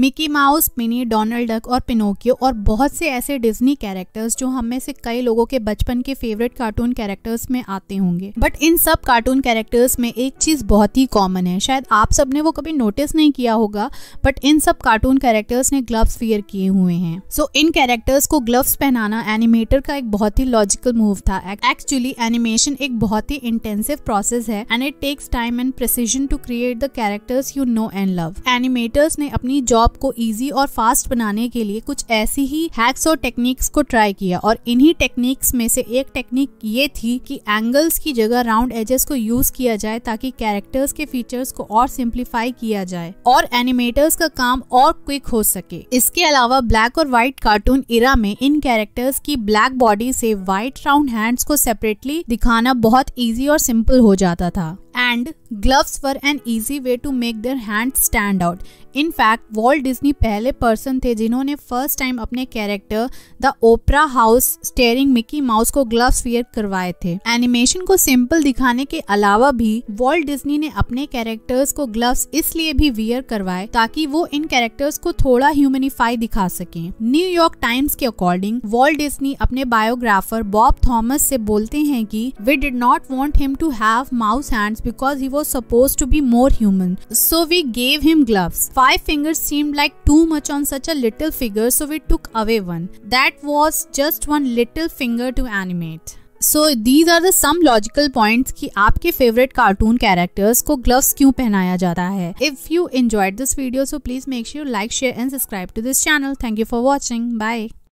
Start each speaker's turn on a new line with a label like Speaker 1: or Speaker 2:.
Speaker 1: Mickey Mouse Minnie Donald Duck और Pinocchio और बहुत से ऐसे डिज्नी कैरेक्टर्स जो हम में से कई लोगों के बचपन के फेवरेट कार्टून कैरेक्टर्स में आते होंगे बट इन सब कार्टून कैरेक्टर्स में एक चीज बहुत ही कॉमन है शायद आप सब ने वो कभी नोटिस नहीं किया होगा बट इन सब कार्टून कैरेक्टर्स ने ग्लव्स वेयर किए हुए हैं सो so, इन कैरेक्टर्स को ग्लव्स पहनाना एनिमेटर का एक बहुत ही लॉजिकल मूव था एक्चुअली एनिमेशन एक बहुत ही इंटेंसिव प्रोसेस है and it takes time and precision to create the characters you know and love animators ने अपनी जॉब जॉब को इजी और फास्ट बनाने के लिए कुछ ऐसी ही हैक्स और टेक्निक्स को ट्राई किया और इन्हीं टेक्निक्स में से एक टेक्निक ये थी कि एंगल्स की जगह राउंड एजेस को यूज किया जाए ताकि कैरेक्टर्स के फीचर्स को और सिंप्लीफाई किया जाए और एनिमेटर्स का काम और क्विक हो सके इसके अलावा ब्लैक और व्हाइट कार्टून इरा में इन कैरेक्टर्स की ब्लैक बॉडी से व्हाइट राउंड हैंड्स को सेपरेटली दिखाना बहुत इजी और सिंपल हो जाता था and gloves for an easy way to make their hand stand out in fact Walt Disney पहले पर्सन थे जिन्होंने फर्स्ट टाइम अपने character the Opera House starring Mickey Mouse को ग्लव्स वियर करवाए थे एनिमेशन को सिंपल दिखाने के अलावा भी वॉल्ट डिज्नी ने अपने कैरेक्टर्स को ग्लव्स इसलिए भी वियर करवाए ताकि वो इन कैरेक्टर्स को थोड़ा ह्यूमनिफाई दिखा सके न्यूयॉर्क टाइम्स के अकॉर्डिंग वॉल्ट डिज्नी अपने बायोग्राफर बॉब थॉमस से बोलते हैं कि we did not want him to have mouse hand hands because he was supposed to be more human. So we gave him gloves. Five fingers seemed like too much on such a little figure, so we took away one. That was just one little finger to animate. So these are the some logical points कि आपके favourite cartoon characters को gloves क्यों पहनाया जाता है if you enjoyed this video so please make sure like share and subscribe to this channel thank you for watching bye